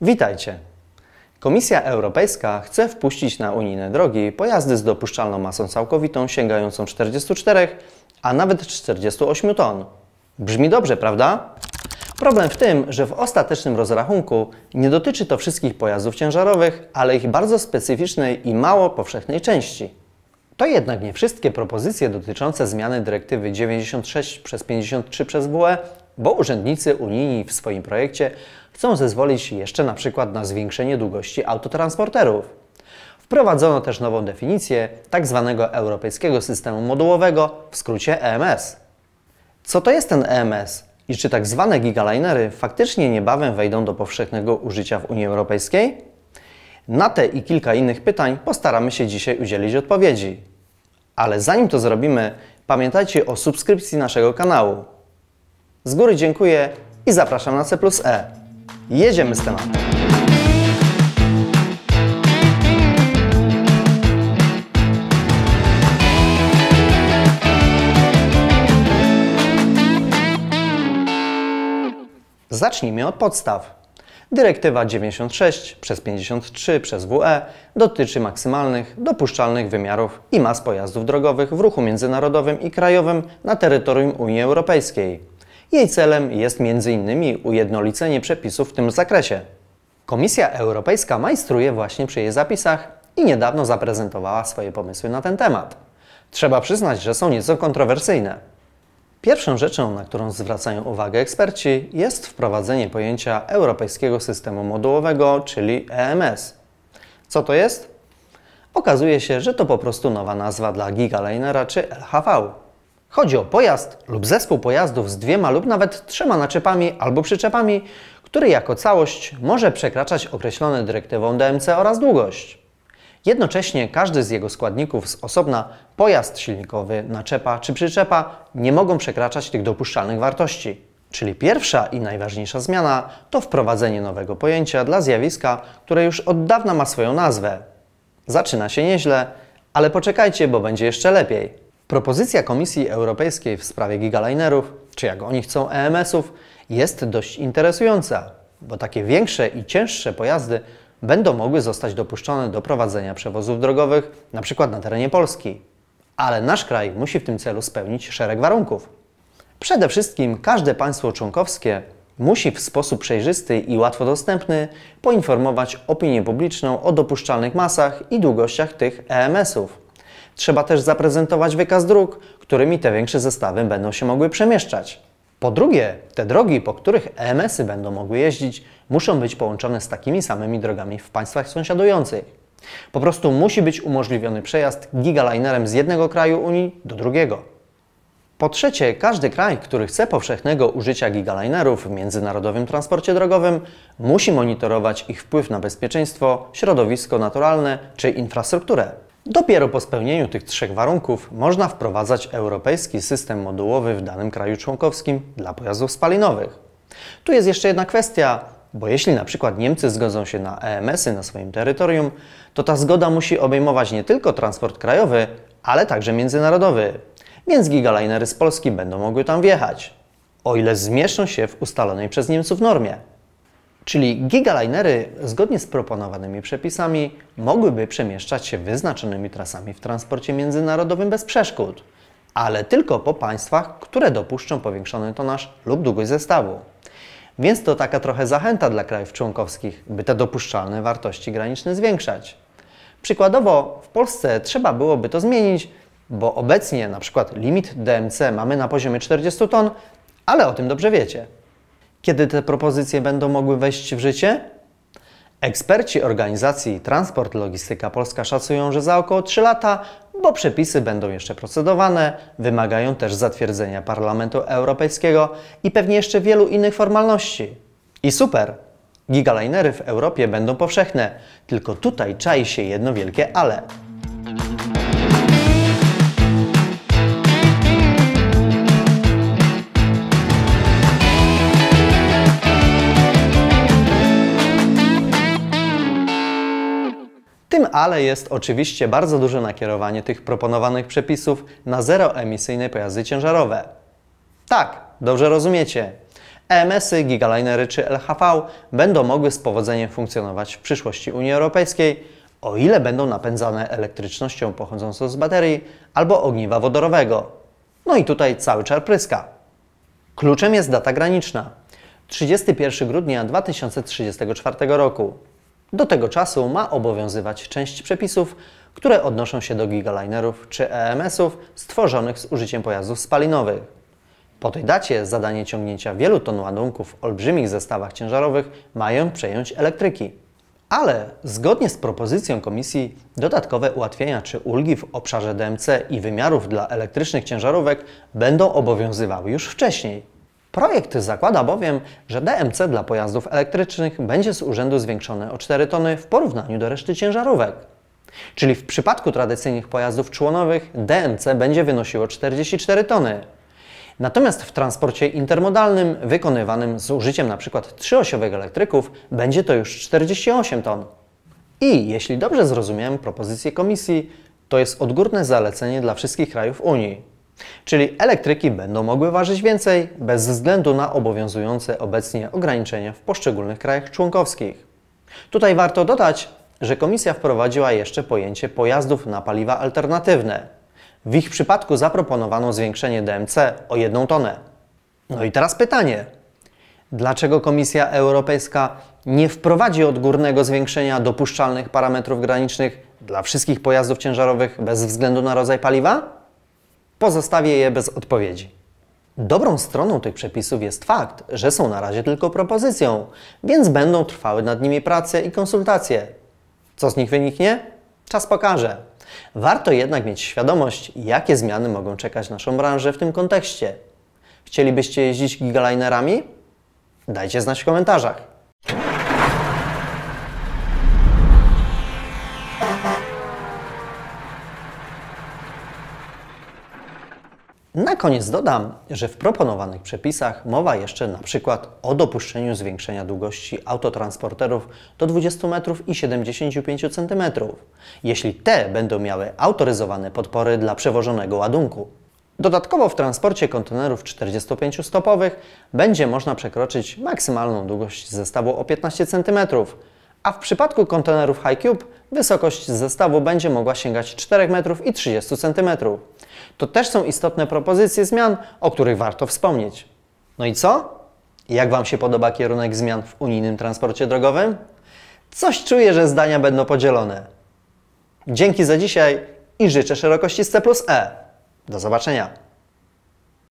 Witajcie! Komisja Europejska chce wpuścić na unijne drogi pojazdy z dopuszczalną masą całkowitą sięgającą 44, a nawet 48 ton. Brzmi dobrze, prawda? Problem w tym, że w ostatecznym rozrachunku nie dotyczy to wszystkich pojazdów ciężarowych, ale ich bardzo specyficznej i mało powszechnej części. To jednak nie wszystkie propozycje dotyczące zmiany dyrektywy 96 przez 53 przez WE, bo urzędnicy unijni w swoim projekcie chcą zezwolić jeszcze na przykład na zwiększenie długości autotransporterów. Wprowadzono też nową definicję tzw. Tak europejskiego Systemu Modułowego, w skrócie EMS. Co to jest ten EMS i czy tzw. Tak gigalinery faktycznie niebawem wejdą do powszechnego użycia w Unii Europejskiej? Na te i kilka innych pytań postaramy się dzisiaj udzielić odpowiedzi. Ale zanim to zrobimy, pamiętajcie o subskrypcji naszego kanału. Z góry dziękuję i zapraszam na C+E. Jedziemy z tematem. Zacznijmy od podstaw. Dyrektywa 96 przez 53 przez WE dotyczy maksymalnych dopuszczalnych wymiarów i mas pojazdów drogowych w ruchu międzynarodowym i krajowym na terytorium Unii Europejskiej. Jej celem jest m.in. ujednolicenie przepisów w tym zakresie. Komisja Europejska majstruje właśnie przy jej zapisach i niedawno zaprezentowała swoje pomysły na ten temat. Trzeba przyznać, że są nieco kontrowersyjne. Pierwszą rzeczą, na którą zwracają uwagę eksperci, jest wprowadzenie pojęcia Europejskiego Systemu Modułowego, czyli EMS. Co to jest? Okazuje się, że to po prostu nowa nazwa dla gigalinera czy LHV. Chodzi o pojazd lub zespół pojazdów z dwiema lub nawet trzema naczepami albo przyczepami, który jako całość może przekraczać określone dyrektywą DMC oraz długość. Jednocześnie każdy z jego składników z osobna pojazd silnikowy, naczepa czy przyczepa nie mogą przekraczać tych dopuszczalnych wartości. Czyli pierwsza i najważniejsza zmiana to wprowadzenie nowego pojęcia dla zjawiska, które już od dawna ma swoją nazwę. Zaczyna się nieźle, ale poczekajcie, bo będzie jeszcze lepiej. Propozycja Komisji Europejskiej w sprawie gigalinerów, czy jak oni chcą EMS-ów, jest dość interesująca, bo takie większe i cięższe pojazdy będą mogły zostać dopuszczone do prowadzenia przewozów drogowych, np. Na, na terenie Polski. Ale nasz kraj musi w tym celu spełnić szereg warunków. Przede wszystkim każde państwo członkowskie musi w sposób przejrzysty i łatwo dostępny poinformować opinię publiczną o dopuszczalnych masach i długościach tych EMS-ów. Trzeba też zaprezentować wykaz dróg, którymi te większe zestawy będą się mogły przemieszczać. Po drugie, te drogi, po których EMS-y będą mogły jeździć, muszą być połączone z takimi samymi drogami w państwach sąsiadujących. Po prostu musi być umożliwiony przejazd gigalinerem z jednego kraju Unii do drugiego. Po trzecie, każdy kraj, który chce powszechnego użycia gigalinerów w międzynarodowym transporcie drogowym, musi monitorować ich wpływ na bezpieczeństwo, środowisko naturalne czy infrastrukturę. Dopiero po spełnieniu tych trzech warunków można wprowadzać europejski system modułowy w danym kraju członkowskim dla pojazdów spalinowych. Tu jest jeszcze jedna kwestia, bo jeśli na przykład Niemcy zgodzą się na EMS-y na swoim terytorium, to ta zgoda musi obejmować nie tylko transport krajowy, ale także międzynarodowy. Więc gigalinery z Polski będą mogły tam wjechać, o ile zmieszczą się w ustalonej przez Niemców normie. Czyli gigalinery zgodnie z proponowanymi przepisami mogłyby przemieszczać się wyznaczonymi trasami w transporcie międzynarodowym bez przeszkód, ale tylko po państwach, które dopuszczą powiększony tonaż lub długość zestawu. Więc to taka trochę zachęta dla krajów członkowskich, by te dopuszczalne wartości graniczne zwiększać. Przykładowo w Polsce trzeba byłoby to zmienić, bo obecnie na przykład limit DMC mamy na poziomie 40 ton, ale o tym dobrze wiecie. Kiedy te propozycje będą mogły wejść w życie? Eksperci organizacji Transport Logistyka Polska szacują, że za około 3 lata, bo przepisy będą jeszcze procedowane, wymagają też zatwierdzenia Parlamentu Europejskiego i pewnie jeszcze wielu innych formalności. I super! Gigalinery w Europie będą powszechne, tylko tutaj czai się jedno wielkie ale. ale jest oczywiście bardzo duże nakierowanie tych proponowanych przepisów na zeroemisyjne pojazdy ciężarowe. Tak, dobrze rozumiecie. EMS-y, gigalinery czy LHV będą mogły z powodzeniem funkcjonować w przyszłości Unii Europejskiej, o ile będą napędzane elektrycznością pochodzącą z baterii albo ogniwa wodorowego. No i tutaj cały czar pryska. Kluczem jest data graniczna 31 grudnia 2034 roku. Do tego czasu ma obowiązywać część przepisów, które odnoszą się do gigalinerów czy EMS-ów stworzonych z użyciem pojazdów spalinowych. Po tej dacie zadanie ciągnięcia wielu ton ładunków w olbrzymich zestawach ciężarowych mają przejąć elektryki. Ale zgodnie z propozycją komisji dodatkowe ułatwienia czy ulgi w obszarze DMC i wymiarów dla elektrycznych ciężarówek będą obowiązywały już wcześniej. Projekt zakłada bowiem, że DMC dla pojazdów elektrycznych będzie z urzędu zwiększone o 4 tony w porównaniu do reszty ciężarówek. Czyli w przypadku tradycyjnych pojazdów członowych DMC będzie wynosiło 44 tony. Natomiast w transporcie intermodalnym wykonywanym z użyciem np. trzyosiowych elektryków będzie to już 48 ton. I jeśli dobrze zrozumiałem propozycję komisji, to jest odgórne zalecenie dla wszystkich krajów Unii. Czyli elektryki będą mogły ważyć więcej bez względu na obowiązujące obecnie ograniczenia w poszczególnych krajach członkowskich. Tutaj warto dodać, że Komisja wprowadziła jeszcze pojęcie pojazdów na paliwa alternatywne. W ich przypadku zaproponowano zwiększenie DMC o jedną tonę. No i teraz pytanie. Dlaczego Komisja Europejska nie wprowadzi odgórnego zwiększenia dopuszczalnych parametrów granicznych dla wszystkich pojazdów ciężarowych bez względu na rodzaj paliwa? Pozostawię je bez odpowiedzi. Dobrą stroną tych przepisów jest fakt, że są na razie tylko propozycją, więc będą trwały nad nimi prace i konsultacje. Co z nich wyniknie? Czas pokaże. Warto jednak mieć świadomość, jakie zmiany mogą czekać naszą branżę w tym kontekście. Chcielibyście jeździć gigalinerami? Dajcie znać w komentarzach. Na koniec dodam, że w proponowanych przepisach mowa jeszcze np. o dopuszczeniu zwiększenia długości autotransporterów do 20 metrów i 75 cm, jeśli te będą miały autoryzowane podpory dla przewożonego ładunku. Dodatkowo w transporcie kontenerów 45-stopowych będzie można przekroczyć maksymalną długość zestawu o 15 cm, a w przypadku kontenerów High Cube wysokość zestawu będzie mogła sięgać 4 metrów i 30 cm to też są istotne propozycje zmian, o których warto wspomnieć. No i co? Jak Wam się podoba kierunek zmian w unijnym transporcie drogowym? Coś czuję, że zdania będą podzielone. Dzięki za dzisiaj i życzę szerokości C plus E. Do zobaczenia.